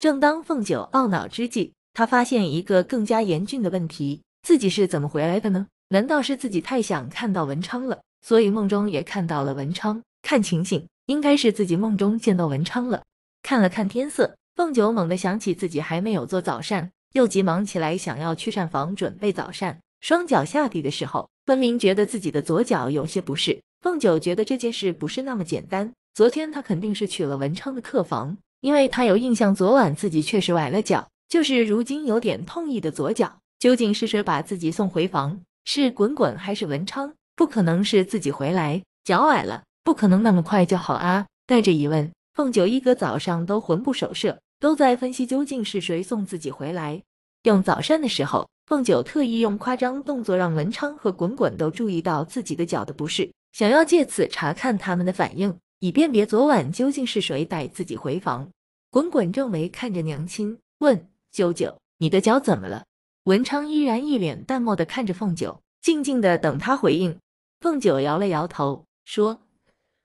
正当凤九懊恼之际，他发现一个更加严峻的问题：自己是怎么回来的呢？难道是自己太想看到文昌了，所以梦中也看到了文昌？看情形，应该是自己梦中见到文昌了。看了看天色，凤九猛地想起自己还没有做早膳，又急忙起来想要去膳房准备早膳。双脚下地的时候，分明觉得自己的左脚有些不适。凤九觉得这件事不是那么简单，昨天他肯定是去了文昌的客房。因为他有印象，昨晚自己确实崴了脚，就是如今有点痛意的左脚。究竟是谁把自己送回房？是滚滚还是文昌？不可能是自己回来，脚崴了，不可能那么快就好啊！带着疑问，凤九一哥早上都魂不守舍，都在分析究竟是谁送自己回来。用早膳的时候，凤九特意用夸张动作让文昌和滚滚都注意到自己的脚的不适，想要借此查看他们的反应。以辨别昨晚究竟是谁带自己回房。滚滚皱眉看着娘亲，问：“九九，你的脚怎么了？”文昌依然一脸淡漠的看着凤九，静静的等他回应。凤九摇了摇头，说：“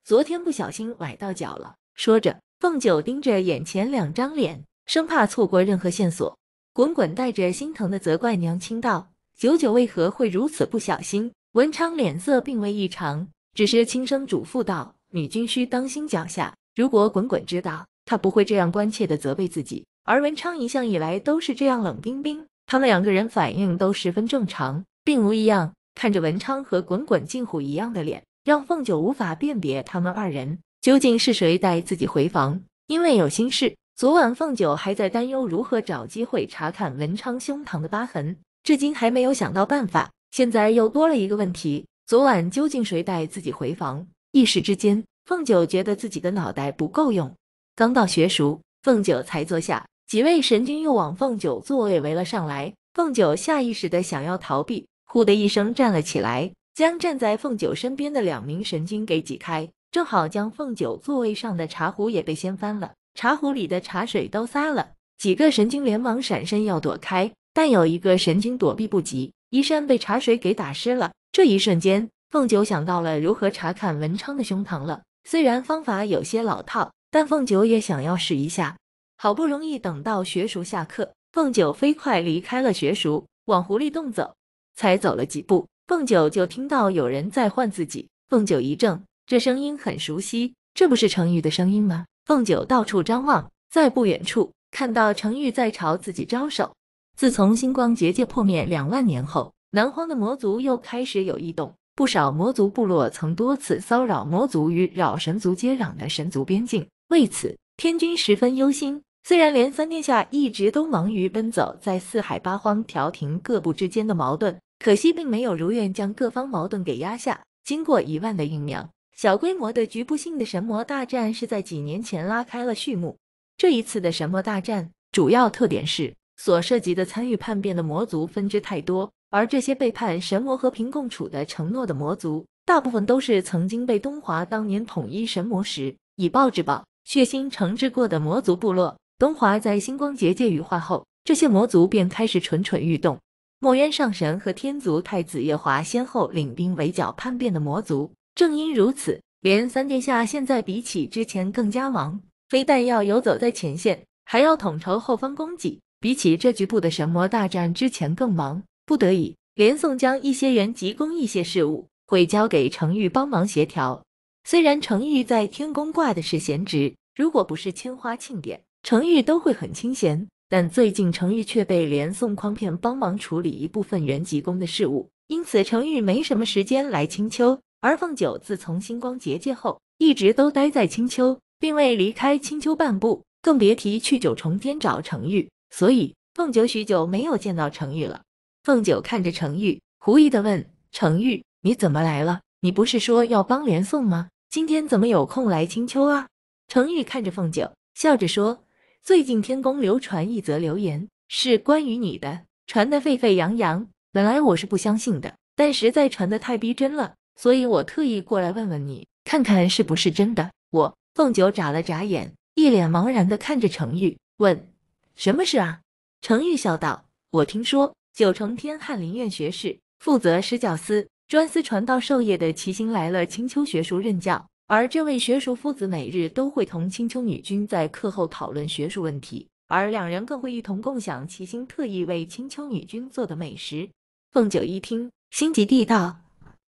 昨天不小心崴到脚了。”说着，凤九盯着眼前两张脸，生怕错过任何线索。滚滚带着心疼的责怪娘亲道：“九九为何会如此不小心？”文昌脸色并未异常，只是轻声嘱咐道。女军需当心脚下。如果滚滚知道，他不会这样关切的责备自己。而文昌一向以来都是这样冷冰冰，他们两个人反应都十分正常，并无异样。看着文昌和滚滚近乎一样的脸，让凤九无法辨别他们二人究竟是谁带自己回房。因为有心事，昨晚凤九还在担忧如何找机会查看文昌胸膛的疤痕，至今还没有想到办法。现在又多了一个问题：昨晚究竟谁带自己回房？一时之间，凤九觉得自己的脑袋不够用。刚到学塾，凤九才坐下，几位神君又往凤九座位围了上来。凤九下意识的想要逃避，呼的一声站了起来，将站在凤九身边的两名神君给挤开，正好将凤九座位上的茶壶也被掀翻了，茶壶里的茶水都撒了。几个神君连忙闪身要躲开，但有一个神君躲避不及，衣衫被茶水给打湿了。这一瞬间。凤九想到了如何查看文昌的胸膛了，虽然方法有些老套，但凤九也想要试一下。好不容易等到学塾下课，凤九飞快离开了学塾，往狐狸洞走。才走了几步，凤九就听到有人在唤自己。凤九一怔，这声音很熟悉，这不是程玉的声音吗？凤九到处张望，在不远处看到程玉在朝自己招手。自从星光结界破灭两万年后，南荒的魔族又开始有异动。不少魔族部落曾多次骚扰魔族与扰神族接壤的神族边境，为此天君十分忧心。虽然连三殿下一直都忙于奔走在四海八荒调停各部之间的矛盾，可惜并没有如愿将各方矛盾给压下。经过一万的酝酿，小规模的局部性的神魔大战是在几年前拉开了序幕。这一次的神魔大战主要特点是所涉及的参与叛变的魔族分支太多。而这些背叛神魔和平共处的承诺的魔族，大部分都是曾经被东华当年统一神魔时以暴制暴、血腥惩治过的魔族部落。东华在星光结界羽化后，这些魔族便开始蠢蠢欲动。墨渊上神和天族太子夜华先后领兵围剿叛变的魔族。正因如此，连三殿下现在比起之前更加忙，非但要游走在前线，还要统筹后方供给。比起这局部的神魔大战，之前更忙。不得已，连宋将一些人急公一些事务会交给程昱帮忙协调。虽然程昱在天宫挂的是闲职，如果不是青花庆典，程昱都会很清闲。但最近程昱却被连宋诓骗，帮忙处理一部分元吉宫的事务，因此程昱没什么时间来青丘。而凤九自从星光结界后，一直都待在青丘，并未离开青丘半步，更别提去九重天找程昱。所以凤九许久没有见到程昱了。凤九看着程玉，狐疑的问：“程玉，你怎么来了？你不是说要帮连宋吗？今天怎么有空来青丘啊？”程玉看着凤九，笑着说：“最近天宫流传一则流言，是关于你的，传得沸沸扬扬。本来我是不相信的，但实在传得太逼真了，所以我特意过来问问你，看看是不是真的。”我凤九眨了眨眼，一脸茫然的看着程玉，问：“什么事啊？”程玉笑道：“我听说。”九重天翰林院学士，负责师教司专司传道授业的齐星来了青丘学术任教，而这位学术夫子每日都会同青丘女君在课后讨论学术问题，而两人更会一同共享齐星特意为青丘女君做的美食。凤九一听，心急地道：“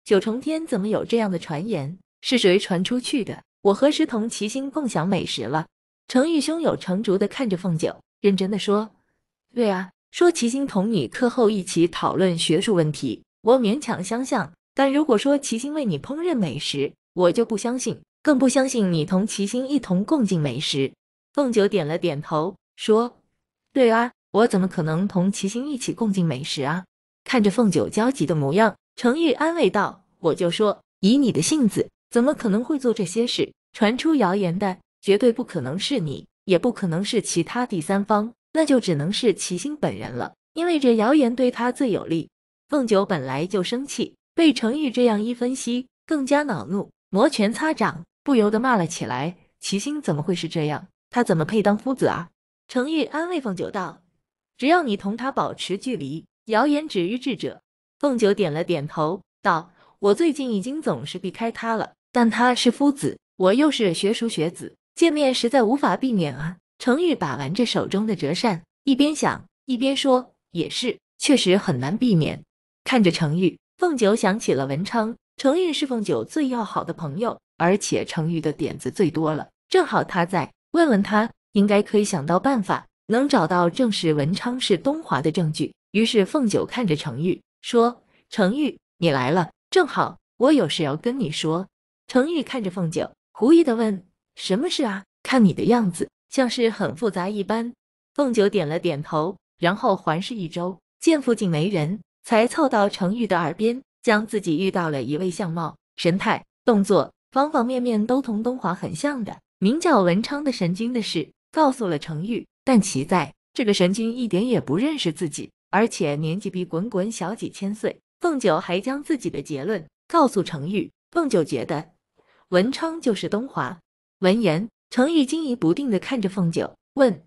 九重天怎么有这样的传言？是谁传出去的？我何时同齐星共享美食了？”程玉胸有成竹的看着凤九，认真的说：“对啊。”说齐星同你课后一起讨论学术问题，我勉强相像；但如果说齐星为你烹饪美食，我就不相信，更不相信你同齐星一同共进美食。凤九点了点头，说：“对啊，我怎么可能同齐星一起共进美食啊？”看着凤九焦急的模样，程玉安慰道：“我就说，以你的性子，怎么可能会做这些事？传出谣言的，绝对不可能是你，也不可能是其他第三方。”那就只能是齐星本人了，因为这谣言对他最有利。凤九本来就生气，被程玉这样一分析，更加恼怒，摩拳擦掌，不由得骂了起来：“齐星怎么会是这样？他怎么配当夫子啊？”程玉安慰凤九道：“只要你同他保持距离，谣言止于智者。”凤九点了点头，道：“我最近已经总是避开他了，但他是夫子，我又是学叔学子，见面实在无法避免啊。”程玉把玩着手中的折扇，一边想一边说：“也是，确实很难避免。”看着程玉，凤九想起了文昌。程玉是凤九最要好的朋友，而且程玉的点子最多了，正好他在，问问他，应该可以想到办法，能找到证实文昌是东华的证据。于是凤九看着程玉说：“程玉，你来了，正好我有事要跟你说。”程玉看着凤九，狐疑的问：“什么事啊？看你的样子。”像是很复杂一般，凤九点了点头，然后环视一周，见附近没人，才凑到程玉的耳边，将自己遇到了一位相貌、神态、动作方方面面都同东华很像的名叫文昌的神君的事告诉了程玉。但其在，这个神君一点也不认识自己，而且年纪比滚滚小几千岁。凤九还将自己的结论告诉程玉，凤九觉得文昌就是东华。闻言。程玉惊疑不定的看着凤九，问：“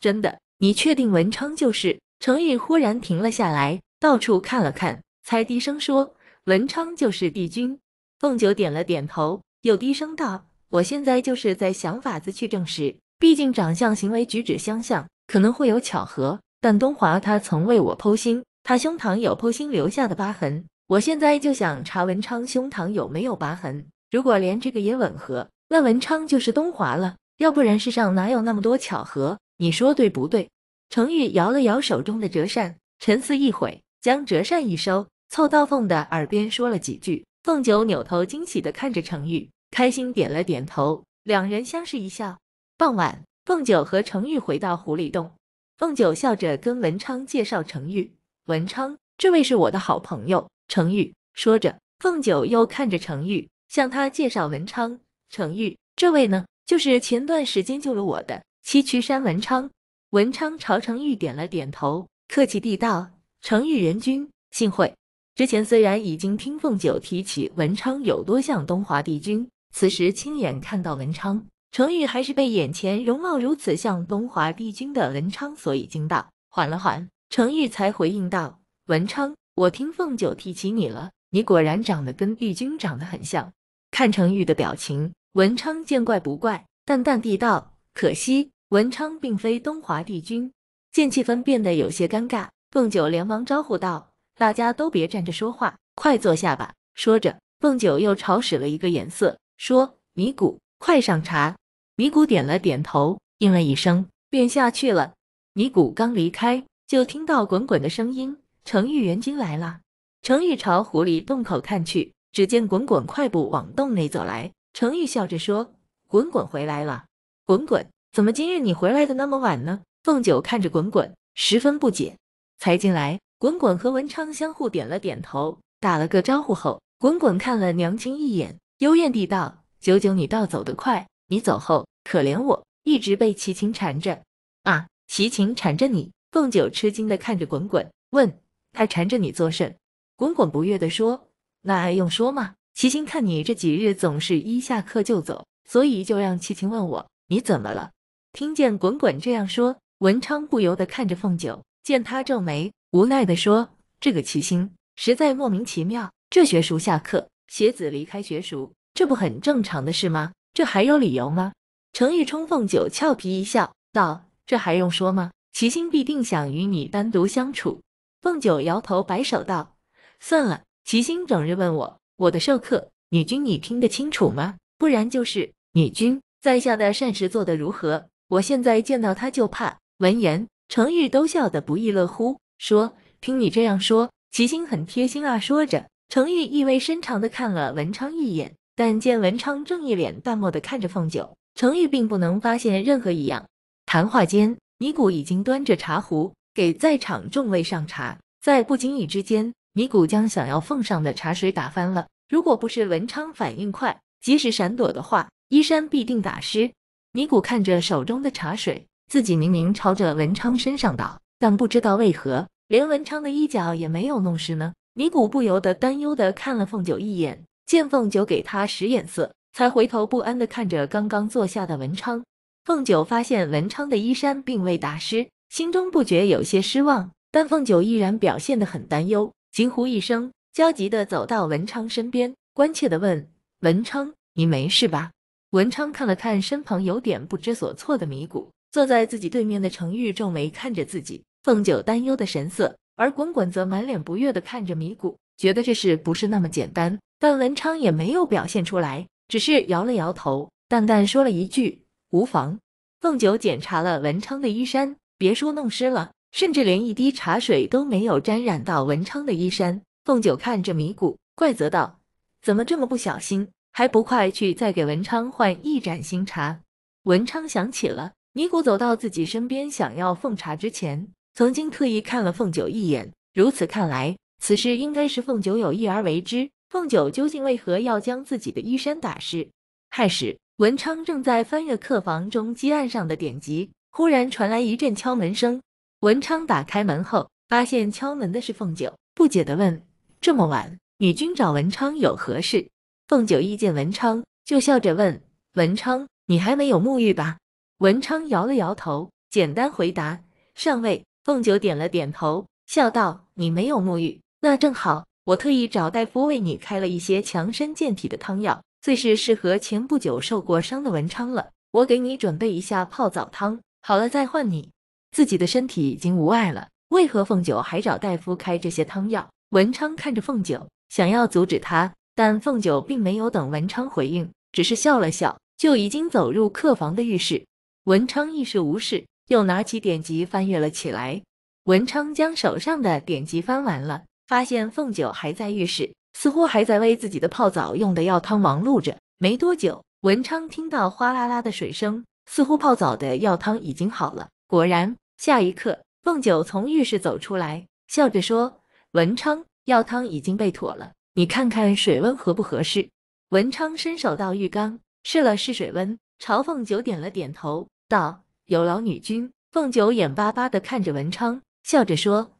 真的？你确定文昌就是？”程玉忽然停了下来，到处看了看，才低声说：“文昌就是帝君。”凤九点了点头，又低声道：“我现在就是在想法子去证实，毕竟长相、行为、举止相像，可能会有巧合。但东华他曾为我剖心，他胸膛有剖心留下的疤痕，我现在就想查文昌胸膛有没有疤痕，如果连这个也吻合……”那文昌就是东华了，要不然世上哪有那么多巧合？你说对不对？程玉摇了摇手中的折扇，沉思一会，将折扇一收，凑到凤的耳边说了几句。凤九扭头惊喜的看着程玉，开心点了点头。两人相视一笑。傍晚，凤九和程玉回到狐狸洞，凤九笑着跟文昌介绍程玉，文昌，这位是我的好朋友程玉说着，凤九又看着程玉，向他介绍文昌。程玉，这位呢，就是前段时间救了我的七曲山文昌。文昌朝程玉点了点头，客气地道：“程玉元君，幸会。之前虽然已经听凤九提起文昌有多像东华帝君，此时亲眼看到文昌，程玉还是被眼前容貌如此像东华帝君的文昌所一惊到。缓了缓，程玉才回应道：‘文昌，我听凤九提起你了，你果然长得跟帝君长得很像。’看程玉的表情。”文昌见怪不怪，淡淡地道：“可惜，文昌并非东华帝君。”见气氛变得有些尴尬，凤九连忙招呼道：“大家都别站着说话，快坐下吧。”说着，凤九又朝使了一个眼色，说：“米古，快上茶。”米古点了点头，应了一声，便下去了。米古刚离开，就听到滚滚的声音：“程玉元君来了。”程玉朝狐狸洞口看去，只见滚滚快步往洞内走来。程昱笑着说：“滚滚回来了，滚滚，怎么今日你回来的那么晚呢？”凤九看着滚滚，十分不解。才进来，滚滚和文昌相互点了点头，打了个招呼后，滚滚看了娘亲一眼，幽怨地道：“九九，你倒走得快，你走后，可怜我一直被齐秦缠着。”啊，齐秦缠着你？凤九吃惊地看着滚滚，问：“他缠着你作甚？”滚滚不悦地说：“那还用说吗？”齐星看你这几日总是一下课就走，所以就让齐秦问我你怎么了。听见滚滚这样说，文昌不由得看着凤九，见他皱眉，无奈的说：“这个齐星实在莫名其妙。这学熟下课，学子离开学熟，这不很正常的事吗？这还有理由吗？”程玉冲凤九俏皮一笑，道：“这还用说吗？齐星必定想与你单独相处。”凤九摇头摆手道：“算了，齐星整日问我。”我的授课，女君，你听得清楚吗？不然就是女君，在下的膳食做得如何？我现在见到他就怕。闻言，程昱都笑得不亦乐乎，说：“听你这样说，齐心很贴心啊。”说着，程昱意味深长地看了文昌一眼，但见文昌正一脸淡漠地看着凤九，程昱并不能发现任何异样。谈话间，尼古已经端着茶壶给在场众位上茶，在不经意之间。尼古将想要奉上的茶水打翻了，如果不是文昌反应快，及时闪躲的话，衣衫必定打湿。尼古看着手中的茶水，自己明明朝着文昌身上倒，但不知道为何，连文昌的衣角也没有弄湿呢。尼古不由得担忧的看了凤九一眼，见凤九给他使眼色，才回头不安的看着刚刚坐下的文昌。凤九发现文昌的衣衫并未打湿，心中不觉有些失望，但凤九依然表现得很担忧。惊呼一声，焦急的走到文昌身边，关切的问：“文昌，你没事吧？”文昌看了看身旁有点不知所措的米谷，坐在自己对面的程玉皱眉看着自己，凤九担忧的神色，而滚滚则满脸不悦的看着米谷，觉得这事不是那么简单。但文昌也没有表现出来，只是摇了摇头，淡淡说了一句：“无妨。”凤九检查了文昌的衣衫，别说弄湿了。甚至连一滴茶水都没有沾染到文昌的衣衫。凤九看着米谷，怪责道：“怎么这么不小心？还不快去再给文昌换一盏新茶？”文昌想起了尼古走到自己身边想要奉茶之前，曾经特意看了凤九一眼。如此看来，此事应该是凤九有意而为之。凤九究竟为何要将自己的衣衫打湿？亥时，文昌正在翻阅客房中积案上的典籍，忽然传来一阵敲门声。文昌打开门后，发现敲门的是凤九，不解的问：“这么晚，女君找文昌有何事？”凤九一见文昌，就笑着问：“文昌，你还没有沐浴吧？”文昌摇了摇头，简单回答：“上位。”凤九点了点头，笑道：“你没有沐浴，那正好，我特意找大夫为你开了一些强身健体的汤药，最是适合前不久受过伤的文昌了。我给你准备一下泡澡汤，好了再换你。”自己的身体已经无碍了，为何凤九还找大夫开这些汤药？文昌看着凤九，想要阻止他，但凤九并没有等文昌回应，只是笑了笑，就已经走入客房的浴室。文昌一时无事，又拿起典籍翻阅了起来。文昌将手上的典籍翻完了，发现凤九还在浴室，似乎还在为自己的泡澡用的药汤忙碌着。没多久，文昌听到哗啦啦的水声，似乎泡澡的药汤已经好了。果然。下一刻，凤九从浴室走出来，笑着说：“文昌，药汤已经被妥了，你看看水温合不合适。”文昌伸手到浴缸试了试水温，朝凤九点了点头，道：“有劳女君。”凤九眼巴巴地看着文昌，笑着说：“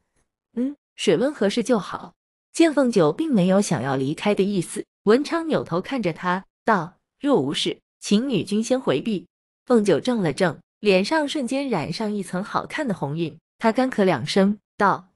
嗯，水温合适就好。”见凤九并没有想要离开的意思，文昌扭头看着他，道：“若无事，请女君先回避。”凤九怔了怔。脸上瞬间染上一层好看的红晕，他干咳两声，道：“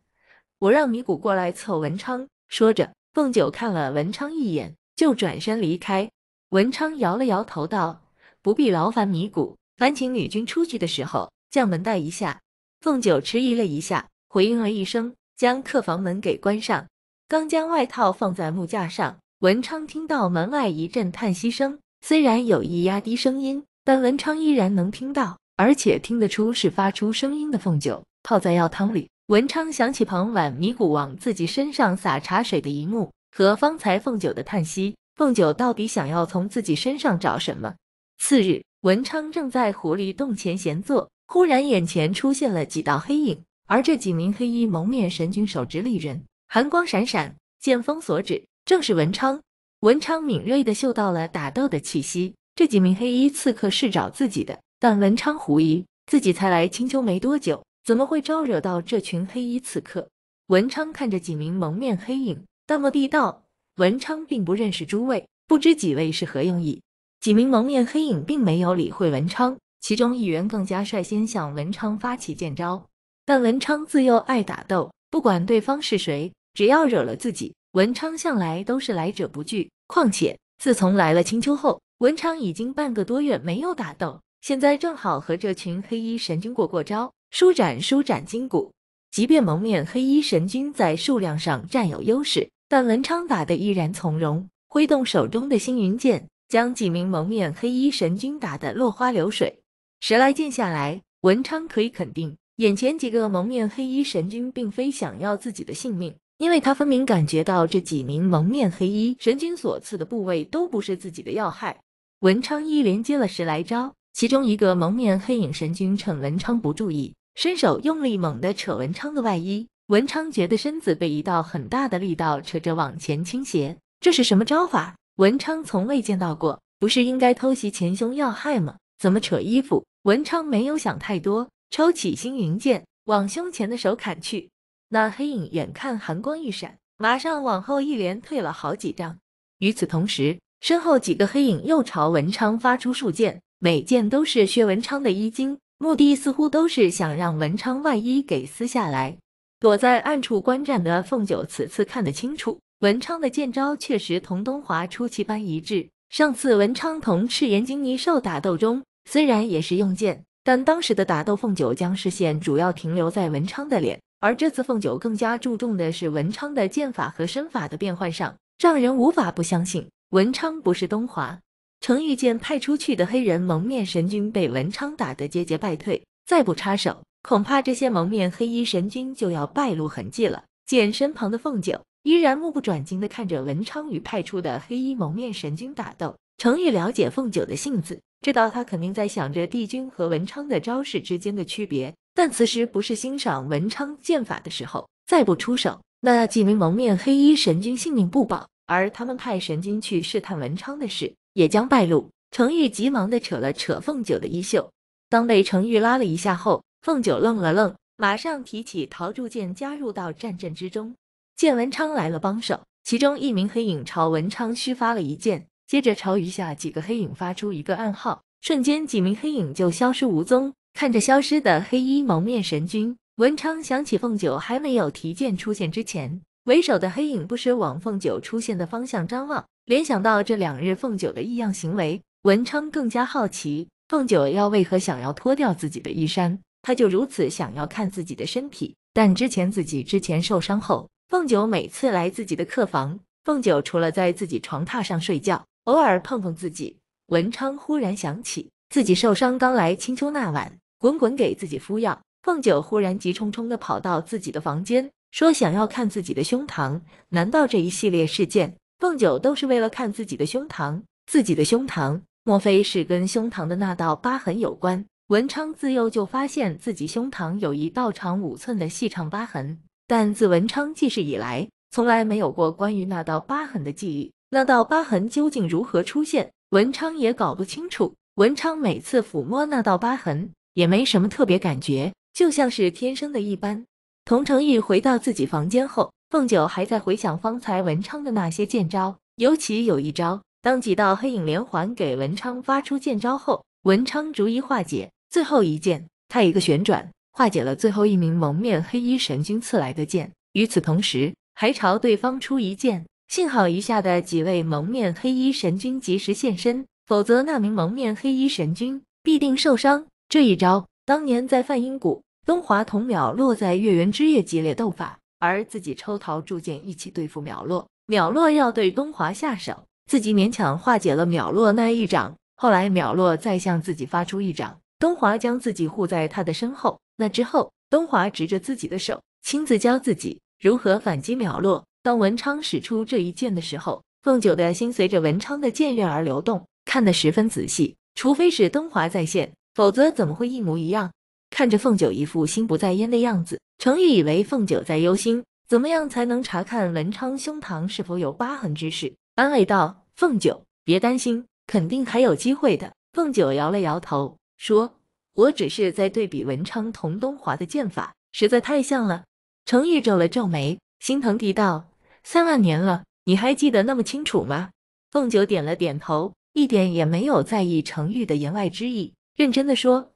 我让米谷过来凑文昌。”说着，凤九看了文昌一眼，就转身离开。文昌摇了摇头，道：“不必劳烦米谷，烦请女君出去的时候，将门带一下。”凤九迟疑了一下，回应了一声，将客房门给关上。刚将外套放在木架上，文昌听到门外一阵叹息声，虽然有意压低声音，但文昌依然能听到。而且听得出是发出声音的凤九泡在药汤里。文昌想起傍晚米谷往自己身上洒茶水的一幕，和方才凤九的叹息。凤九到底想要从自己身上找什么？次日，文昌正在狐狸洞前闲坐，忽然眼前出现了几道黑影，而这几名黑衣蒙面神君手执利刃，寒光闪闪，剑锋所指正是文昌。文昌敏锐的嗅到了打斗的气息，这几名黑衣刺客是找自己的。但文昌狐疑，自己才来青丘没多久，怎么会招惹到这群黑衣刺客？文昌看着几名蒙面黑影，淡漠地道：“文昌并不认识诸位，不知几位是何用意？”几名蒙面黑影并没有理会文昌，其中一员更加率先向文昌发起剑招。但文昌自幼爱打斗，不管对方是谁，只要惹了自己，文昌向来都是来者不拒。况且自从来了青丘后，文昌已经半个多月没有打斗。现在正好和这群黑衣神君过过招，舒展舒展筋骨。即便蒙面黑衣神君在数量上占有优势，但文昌打得依然从容，挥动手中的星云剑，将几名蒙面黑衣神君打得落花流水。十来剑下来，文昌可以肯定，眼前几个蒙面黑衣神君并非想要自己的性命，因为他分明感觉到这几名蒙面黑衣神君所刺的部位都不是自己的要害。文昌一连接了十来招。其中一个蒙面黑影神君趁文昌不注意，伸手用力猛地扯文昌的外衣。文昌觉得身子被一道很大的力道扯着往前倾斜，这是什么招法？文昌从未见到过，不是应该偷袭前胸要害吗？怎么扯衣服？文昌没有想太多，抽起星云剑往胸前的手砍去。那黑影眼看寒光一闪，马上往后一连退了好几丈。与此同时，身后几个黑影又朝文昌发出数剑。每件都是薛文昌的衣襟，目的似乎都是想让文昌外衣给撕下来。躲在暗处观战的凤九此次看得清楚，文昌的剑招确实同东华出奇般一致。上次文昌同赤炎金尼兽打斗中，虽然也是用剑，但当时的打斗，凤九将视线主要停留在文昌的脸，而这次凤九更加注重的是文昌的剑法和身法的变换上，让人无法不相信文昌不是东华。程玉见派出去的黑人蒙面神君被文昌打得节节败退，再不插手，恐怕这些蒙面黑衣神君就要败露痕迹了。见身旁的凤九依然目不转睛地看着文昌与派出的黑衣蒙面神君打斗，程玉了解凤九的性子，知道他肯定在想着帝君和文昌的招式之间的区别。但此时不是欣赏文昌剑法的时候，再不出手，那几名蒙面黑衣神君性命不保。而他们派神君去试探文昌的事。也将败露。程昱急忙的扯了扯凤九的衣袖，当被程昱拉了一下后，凤九愣了愣，马上提起桃柱剑加入到战阵之中。见文昌来了帮手，其中一名黑影朝文昌虚发了一剑，接着朝余下几个黑影发出一个暗号，瞬间几名黑影就消失无踪。看着消失的黑衣蒙面神君，文昌想起凤九还没有提剑出现之前，为首的黑影不时往凤九出现的方向张望。联想到这两日凤九的异样行为，文昌更加好奇凤九要为何想要脱掉自己的衣衫，他就如此想要看自己的身体。但之前自己之前受伤后，凤九每次来自己的客房，凤九除了在自己床榻上睡觉，偶尔碰碰自己。文昌忽然想起自己受伤刚来青丘那晚，滚滚给自己敷药，凤九忽然急冲冲的跑到自己的房间，说想要看自己的胸膛。难道这一系列事件？凤九都是为了看自己的胸膛，自己的胸膛，莫非是跟胸膛的那道疤痕有关？文昌自幼就发现自己胸膛有一道长五寸的细长疤痕，但自文昌记事以来，从来没有过关于那道疤痕的记忆。那道疤痕究竟如何出现，文昌也搞不清楚。文昌每次抚摸那道疤痕，也没什么特别感觉，就像是天生的一般。童成义回到自己房间后。凤九还在回想方才文昌的那些剑招，尤其有一招，当几道黑影连环给文昌发出剑招后，文昌逐一化解，最后一剑，他一个旋转化解了最后一名蒙面黑衣神君刺来的剑，与此同时还朝对方出一剑，幸好余下的几位蒙面黑衣神君及时现身，否则那名蒙面黑衣神君必定受伤。这一招当年在梵音谷东华童淼落在月圆之夜激烈斗法。而自己抽桃铸剑一起对付苗洛，苗洛要对东华下手，自己勉强化解了苗洛那一掌。后来苗洛再向自己发出一掌，东华将自己护在他的身后。那之后，东华执着自己的手，亲自教自己如何反击苗洛。当文昌使出这一剑的时候，凤九的心随着文昌的剑刃而流动，看得十分仔细。除非是东华在线，否则怎么会一模一样？看着凤九一副心不在焉的样子，程玉以为凤九在忧心，怎么样才能查看文昌胸膛是否有疤痕之事？安慰道：“凤九，别担心，肯定还有机会的。”凤九摇了摇头，说：“我只是在对比文昌同东华的剑法，实在太像了。”程玉皱了皱眉，心疼地道：“三万年了，你还记得那么清楚吗？”凤九点了点头，一点也没有在意程玉的言外之意，认真的说：“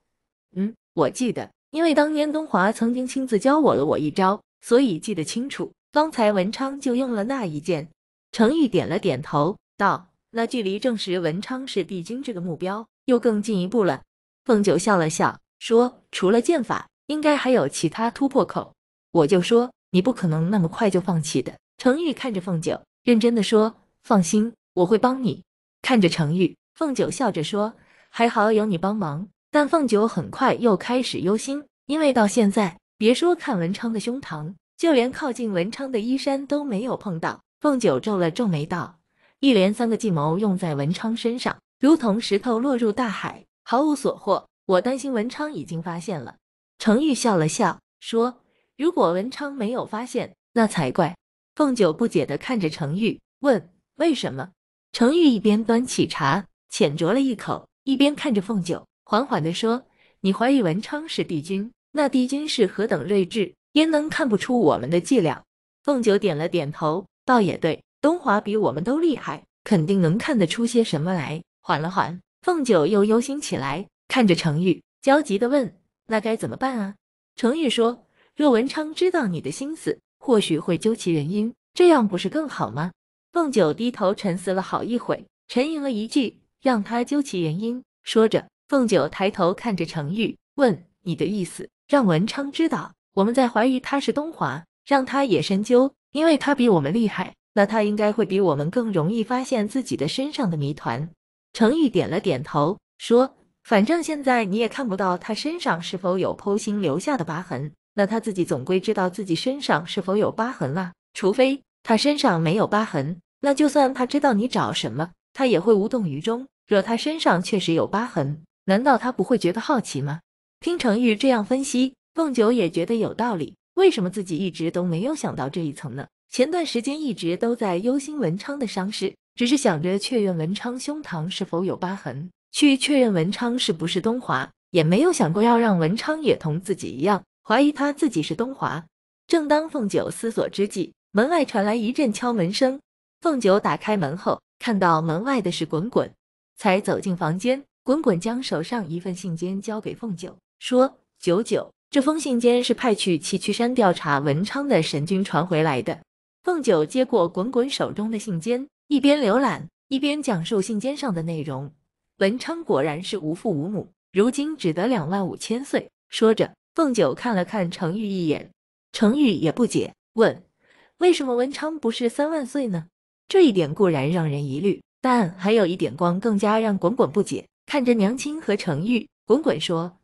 嗯。”我记得，因为当年东华曾经亲自教我了我一招，所以记得清楚。刚才文昌就用了那一剑。程玉点了点头，道：“那距离证实文昌是必经这个目标，又更进一步了。”凤九笑了笑，说：“除了剑法，应该还有其他突破口。”我就说，你不可能那么快就放弃的。程玉看着凤九，认真的说：“放心，我会帮你。”看着程玉，凤九笑着说：“还好有你帮忙。”但凤九很快又开始忧心，因为到现在，别说看文昌的胸膛，就连靠近文昌的衣衫都没有碰到。凤九皱了皱眉道：“一连三个计谋用在文昌身上，如同石头落入大海，毫无所获。我担心文昌已经发现了。”程玉笑了笑说：“如果文昌没有发现，那才怪。”凤九不解地看着程玉，问：“为什么？”程玉一边端起茶，浅酌了一口，一边看着凤九。缓缓地说：“你怀疑文昌是帝君，那帝君是何等睿智，焉能看不出我们的伎俩？”凤九点了点头，倒也对。东华比我们都厉害，肯定能看得出些什么来。缓了缓，凤九又忧心起来，看着程昱，焦急地问：“那该怎么办啊？”程昱说：“若文昌知道你的心思，或许会究其原因，这样不是更好吗？”凤九低头沉思了好一会，沉吟了一句：“让他究其原因。”说着。凤九抬头看着程昱，问：“你的意思，让文昌知道我们在怀疑他是东华，让他也深究，因为他比我们厉害，那他应该会比我们更容易发现自己的身上的谜团。”程昱点了点头，说：“反正现在你也看不到他身上是否有剖心留下的疤痕，那他自己总归知道自己身上是否有疤痕了。除非他身上没有疤痕，那就算他知道你找什么，他也会无动于衷。若他身上确实有疤痕，难道他不会觉得好奇吗？听程玉这样分析，凤九也觉得有道理。为什么自己一直都没有想到这一层呢？前段时间一直都在忧心文昌的伤势，只是想着确认文昌胸膛是否有疤痕，去确认文昌是不是东华，也没有想过要让文昌也同自己一样怀疑他自己是东华。正当凤九思索之际，门外传来一阵敲门声。凤九打开门后，看到门外的是滚滚，才走进房间。滚滚将手上一份信笺交给凤九，说：“九九，这封信笺是派去崎岖山调查文昌的神君传回来的。”凤九接过滚滚手中的信笺，一边浏览一边讲述信笺上的内容。文昌果然是无父无母，如今只得两万五千岁。说着，凤九看了看程玉一眼，程玉也不解，问：“为什么文昌不是三万岁呢？”这一点固然让人疑虑，但还有一点光更加让滚滚不解。看着娘亲和程玉，滚滚说：“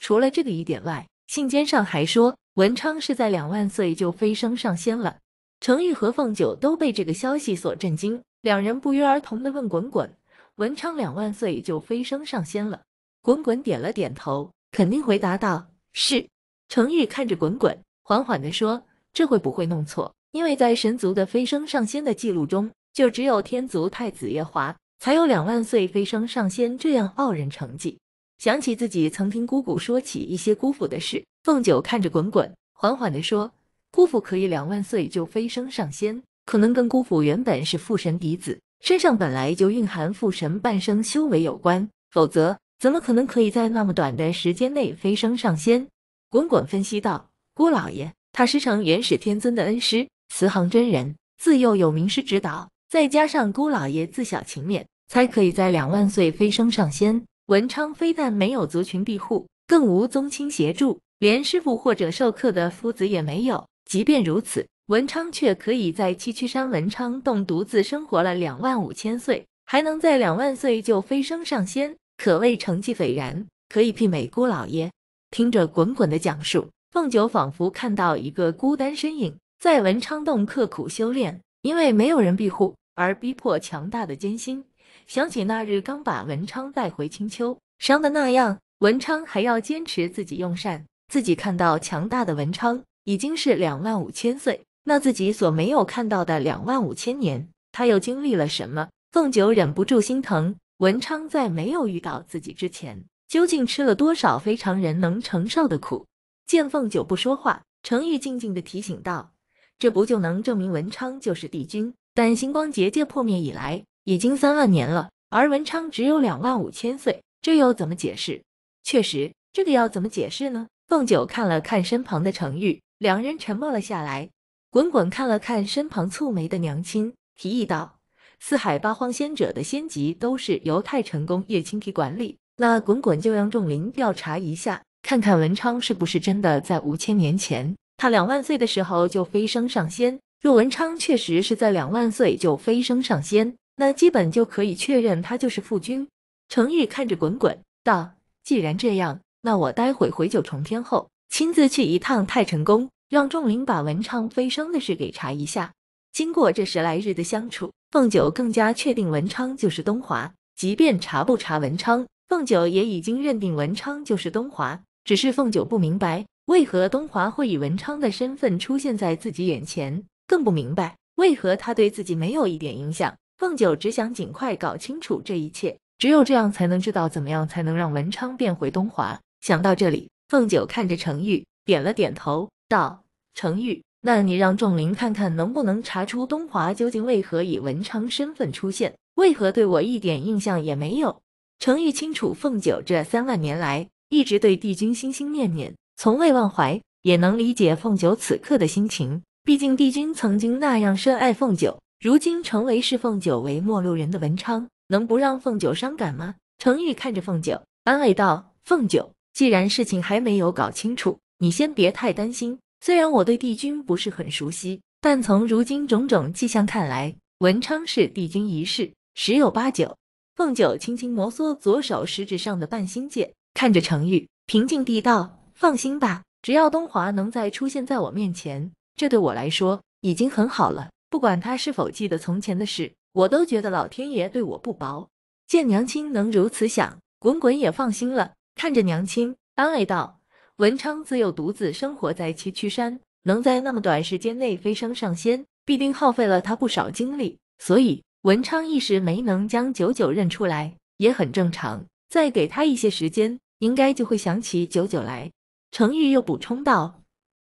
除了这个疑点外，信笺上还说文昌是在两万岁就飞升上仙了。”程玉和凤九都被这个消息所震惊，两人不约而同的问：“滚滚，文昌两万岁就飞升上仙了？”滚滚点了点头，肯定回答道：“是。”程玉看着滚滚，缓缓的说：“这会不会弄错？因为在神族的飞升上仙的记录中，就只有天族太子夜华。”才有两万岁飞升上仙这样傲人成绩。想起自己曾听姑姑说起一些姑父的事，凤九看着滚滚，缓缓的说：“姑父可以两万岁就飞升上仙，可能跟姑父原本是父神嫡子，身上本来就蕴含父神半生修为有关，否则怎么可能可以在那么短的时间内飞升上仙？”滚滚分析道：“姑老爷，他师承元始天尊的恩师慈航真人，自幼有名师指导。”再加上姑老爷自小勤勉，才可以在两万岁飞升上仙。文昌非但没有族群庇护，更无宗亲协助，连师傅或者授课的夫子也没有。即便如此，文昌却可以在七曲山文昌洞独自生活了两万五千岁，还能在两万岁就飞升上仙，可谓成绩斐然，可以媲美姑老爷。听着滚滚的讲述，凤九仿佛看到一个孤单身影在文昌洞刻苦修炼，因为没有人庇护。而逼迫强大的艰辛，想起那日刚把文昌带回青丘，伤的那样，文昌还要坚持自己用膳。自己看到强大的文昌已经是两万五千岁，那自己所没有看到的两万五千年，他又经历了什么？凤九忍不住心疼，文昌在没有遇到自己之前，究竟吃了多少非常人能承受的苦？见凤九不说话，程玉静静的提醒道：“这不就能证明文昌就是帝君？”但星光结界破灭以来，已经三万年了，而文昌只有两万五千岁，这又怎么解释？确实，这个要怎么解释呢？凤九看了看身旁的程玉，两人沉默了下来。滚滚看了看身旁蹙眉的娘亲，提议道：“四海八荒仙者的仙籍都是由太晨宫叶青提管理，那滚滚就让仲林调查一下，看看文昌是不是真的在五千年前，他两万岁的时候就飞升上仙。”若文昌确实是在两万岁就飞升上仙，那基本就可以确认他就是父君。程昱看着滚滚道：“既然这样，那我待会回九重天后，亲自去一趟太晨宫，让众灵把文昌飞升的事给查一下。”经过这十来日的相处，凤九更加确定文昌就是东华。即便查不查文昌，凤九也已经认定文昌就是东华。只是凤九不明白，为何东华会以文昌的身份出现在自己眼前。更不明白为何他对自己没有一点影响。凤九只想尽快搞清楚这一切，只有这样才能知道怎么样才能让文昌变回东华。想到这里，凤九看着程玉，点了点头，道：“程玉，那你让仲林看看能不能查出东华究竟为何以文昌身份出现，为何对我一点印象也没有。”程玉清楚凤九这三万年来一直对帝君心心念念，从未忘怀，也能理解凤九此刻的心情。毕竟帝君曾经那样深爱凤九，如今成为视凤九为陌路人的文昌，能不让凤九伤感吗？程昱看着凤九，安慰道：“凤九，既然事情还没有搞清楚，你先别太担心。虽然我对帝君不是很熟悉，但从如今种种迹象看来，文昌是帝君一事十有八九。”凤九轻轻摩挲左手食指上的半心戒，看着程昱，平静地道：“放心吧，只要东华能再出现在我面前。”这对我来说已经很好了。不管他是否记得从前的事，我都觉得老天爷对我不薄。见娘亲能如此想，滚滚也放心了，看着娘亲安慰道：“文昌自幼独自生活在崎岖山，能在那么短时间内飞升上仙，必定耗费了他不少精力，所以文昌一时没能将九九认出来，也很正常。再给他一些时间，应该就会想起九九来。”程玉又补充道：“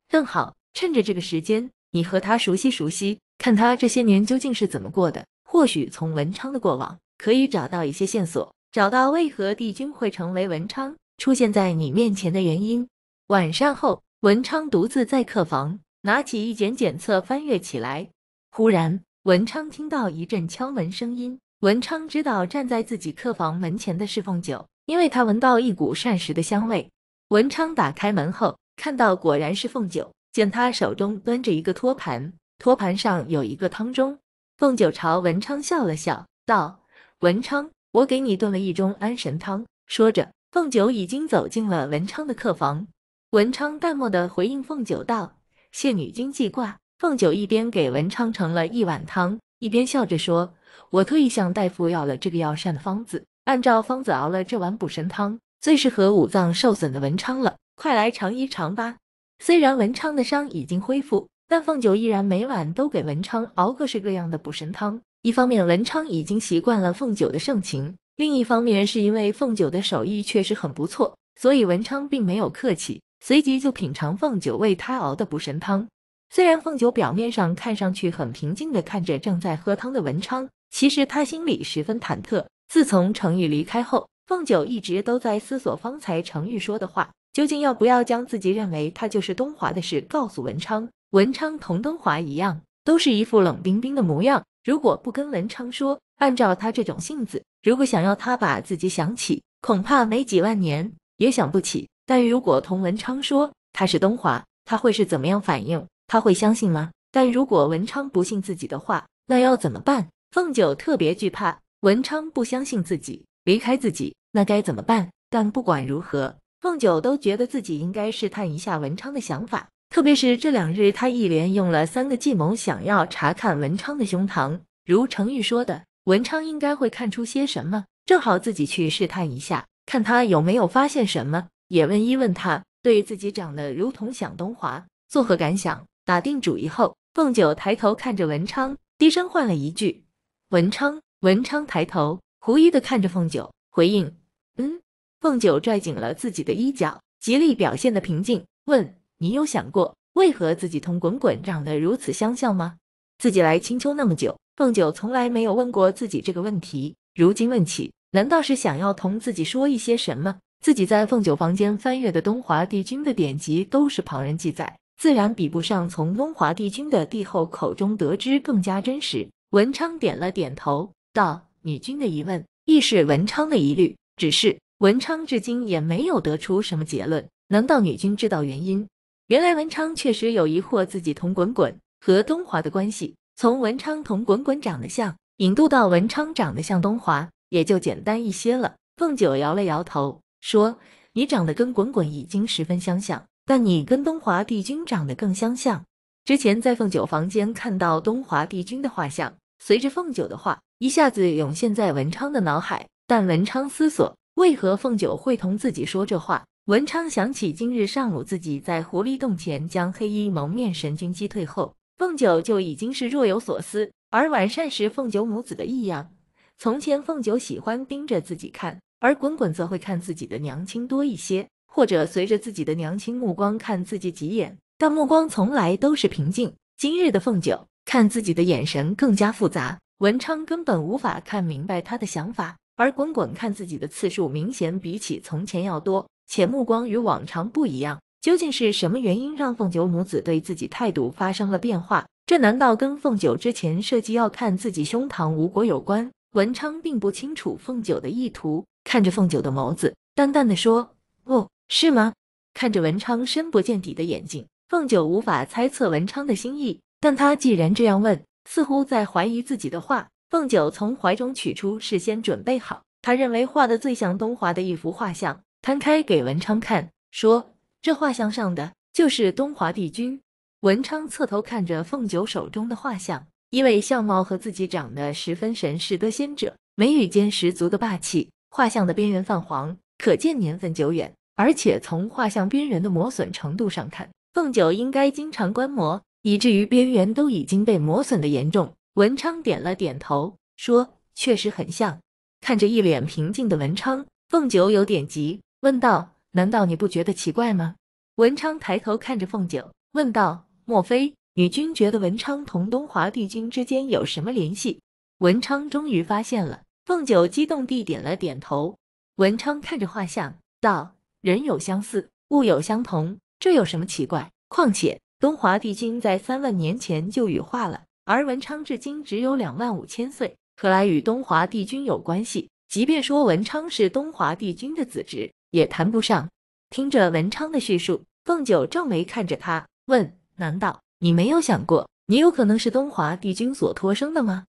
更好。”趁着这个时间，你和他熟悉熟悉，看他这些年究竟是怎么过的。或许从文昌的过往可以找到一些线索，找到为何帝君会成为文昌出现在你面前的原因。晚上后，文昌独自在客房，拿起一卷检测翻阅起来。忽然，文昌听到一阵敲门声音。文昌知道站在自己客房门前的是凤九，因为他闻到一股膳食的香味。文昌打开门后，看到果然是凤九。见他手中端着一个托盘，托盘上有一个汤盅，凤九朝文昌笑了笑，道：“文昌，我给你炖了一盅安神汤。”说着，凤九已经走进了文昌的客房。文昌淡漠的回应凤九道：“谢女君记挂。”凤九一边给文昌盛了一碗汤，一边笑着说：“我特意向大夫要了这个药膳的方子，按照方子熬了这碗补神汤，最适合五脏受损的文昌了，快来尝一尝吧。”虽然文昌的伤已经恢复，但凤九依然每晚都给文昌熬各式各样的补神汤。一方面，文昌已经习惯了凤九的盛情；另一方面，是因为凤九的手艺确实很不错，所以文昌并没有客气，随即就品尝凤九为他熬的补神汤。虽然凤九表面上看上去很平静的看着正在喝汤的文昌，其实他心里十分忐忑。自从程玉离开后，凤九一直都在思索方才程玉说的话。究竟要不要将自己认为他就是东华的事告诉文昌？文昌同东华一样，都是一副冷冰冰的模样。如果不跟文昌说，按照他这种性子，如果想要他把自己想起，恐怕没几万年也想不起。但如果同文昌说他是东华，他会是怎么样反应？他会相信吗？但如果文昌不信自己的话，那要怎么办？凤九特别惧怕文昌不相信自己，离开自己，那该怎么办？但不管如何。凤九都觉得自己应该试探一下文昌的想法，特别是这两日，他一连用了三个计谋，想要查看文昌的胸膛。如程玉说的，文昌应该会看出些什么，正好自己去试探一下，看他有没有发现什么，也问一问他对自己长得如同蒋东华作何感想。打定主意后，凤九抬头看着文昌，低声唤了一句：“文昌。”文昌抬头，狐疑的看着凤九，回应：“嗯。”凤九拽紧了自己的衣角，极力表现的平静，问：“你有想过为何自己同滚滚长得如此相像吗？”自己来青丘那么久，凤九从来没有问过自己这个问题，如今问起，难道是想要同自己说一些什么？自己在凤九房间翻阅的东华帝君的典籍都是旁人记载，自然比不上从东华帝君的帝后口中得知更加真实。文昌点了点头，道：“女君的疑问亦是文昌的疑虑，只是……”文昌至今也没有得出什么结论。难道女君知道原因？原来文昌确实有疑惑自己同滚滚和东华的关系。从文昌同滚滚长得像，引渡到文昌长得像东华，也就简单一些了。凤九摇了摇头，说：“你长得跟滚滚已经十分相像，但你跟东华帝君长得更相像。之前在凤九房间看到东华帝君的画像，随着凤九的话，一下子涌现在文昌的脑海。但文昌思索。”为何凤九会同自己说这话？文昌想起今日上午自己在狐狸洞前将黑衣蒙面神君击退后，凤九就已经是若有所思。而晚膳时，凤九母子的异样。从前凤九喜欢盯着自己看，而滚滚则会看自己的娘亲多一些，或者随着自己的娘亲目光看自己几眼，但目光从来都是平静。今日的凤九看自己的眼神更加复杂，文昌根本无法看明白他的想法。而滚滚看自己的次数明显比起从前要多，且目光与往常不一样。究竟是什么原因让凤九母子对自己态度发生了变化？这难道跟凤九之前设计要看自己胸膛无果有关？文昌并不清楚凤九的意图，看着凤九的眸子，淡淡的说：“哦，是吗？”看着文昌深不见底的眼睛，凤九无法猜测文昌的心意。但他既然这样问，似乎在怀疑自己的话。凤九从怀中取出事先准备好，他认为画的最像东华的一幅画像，摊开给文昌看，说：“这画像上的就是东华帝君。”文昌侧头看着凤九手中的画像，一位相貌和自己长得十分神似的仙者，眉宇间十足的霸气。画像的边缘泛黄，可见年份久远，而且从画像边缘的磨损程度上看，凤九应该经常观摩，以至于边缘都已经被磨损的严重。文昌点了点头，说：“确实很像。”看着一脸平静的文昌，凤九有点急，问道：“难道你不觉得奇怪吗？”文昌抬头看着凤九，问道：“莫非女君觉得文昌同东华帝君之间有什么联系？”文昌终于发现了，凤九激动地点了点头。文昌看着画像，道：“人有相似，物有相同，这有什么奇怪？况且东华帝君在三万年前就羽化了。”而文昌至今只有两万五千岁，何来与东华帝君有关系？即便说文昌是东华帝君的子侄，也谈不上。听着文昌的叙述，凤九皱眉看着他，问：“难道你没有想过，你有可能是东华帝君所托生的吗？”